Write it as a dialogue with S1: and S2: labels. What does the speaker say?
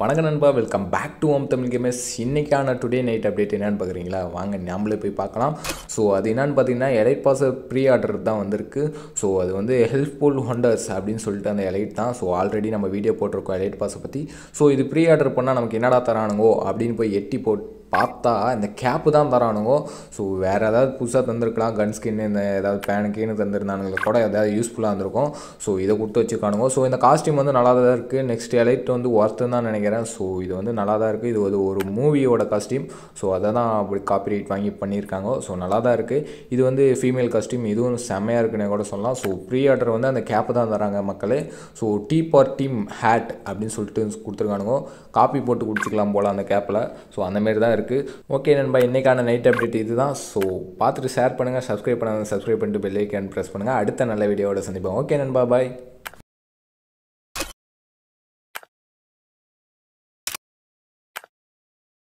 S1: வணக்க நண்பா welcome back to Om Tamil games இன்றைக்கான டுடே நைட் அப்டேட் என்னென்னு பார்க்குறீங்களா வாங்க நம்மளே போய் பார்க்கலாம் ஸோ அது என்னென்னு பார்த்தீங்கன்னா எலைட் பாஸ் ப்ரீ ஆர்டர் தான் வந்திருக்கு ஸோ அது வந்து ஹெல்ப்ஃபுல் ஹண்டர்ஸ் அப்படின்னு சொல்லிட்டு அந்த எலைட் தான் ஸோ ஆல்ரெடி நம்ம வீடியோ போட்டிருக்கோம் எலைட் பாஸை பற்றி ஸோ இது ப்ரீ ஆர்டர் பண்ணால் நமக்கு என்னடா தரானுங்கோ அப்படின்னு போய் எட்டி போட்டு பார்த்தா இந்த கேப்பு தான் தரானுங்க ஸோ வேறு ஏதாவது புதுசாக தந்திருக்கலாம் கன் ஸ்கின்னு இந்த ஏதாவது பேன் கீனு தந்திருந்தானுங்களை கூட ஏதாவது யூஸ்ஃபுல்லாக இருந்திருக்கும் ஸோ இதை கொடுத்து வச்சுக்கானுங்க ஸோ இந்த காஸ்டியூம் வந்து நல்லா தான் இருக்குது நெக்ஸ்ட் எலைட் வந்து ஒர்த்து தான் நினைக்கிறேன் ஸோ இது வந்து நல்லா தான் இருக்குது இது வந்து ஒரு மூவியோட காஸ்டியூம் ஸோ அதை தான் அப்படி காப்பி ரைட் வாங்கி பண்ணியிருக்காங்க ஸோ நல்லா தான் இருக்குது இது வந்து ஃபீமேல் காஸ்டியூம் இதுவும் செம்மையாக இருக்குன்னு கூட சொல்லலாம் ஸோ ப்ரீ ஆர்டர் வந்து அந்த கேப்பு தான் தராங்க மக்களே so T for team head அப்படின்னு சொல்லிட்டு கொடுத்துருக்கானுங்க காப்பி போட்டு குடிச்சிக்கலாம் போல் அந்த கேப்பில் ஸோ அந்தமாரி தான் இருக்குது இருக்குது ஓகே நண்பா இன்றைக்கான நைட் அப்டேட் இது தான் ஸோ பார்த்துட்டு ஷேர் பண்ணுங்கள் சப்ஸ்கிரைப் பண்ணாதான் சப்ஸ்கிரைப் பண்ணிட்டு பெல்லைக்கான் ப்ரெஸ் பண்ணுங்கள் அடுத்த நல்ல வீடியோட சந்திப்போம் ஓகே நண்பா பாய்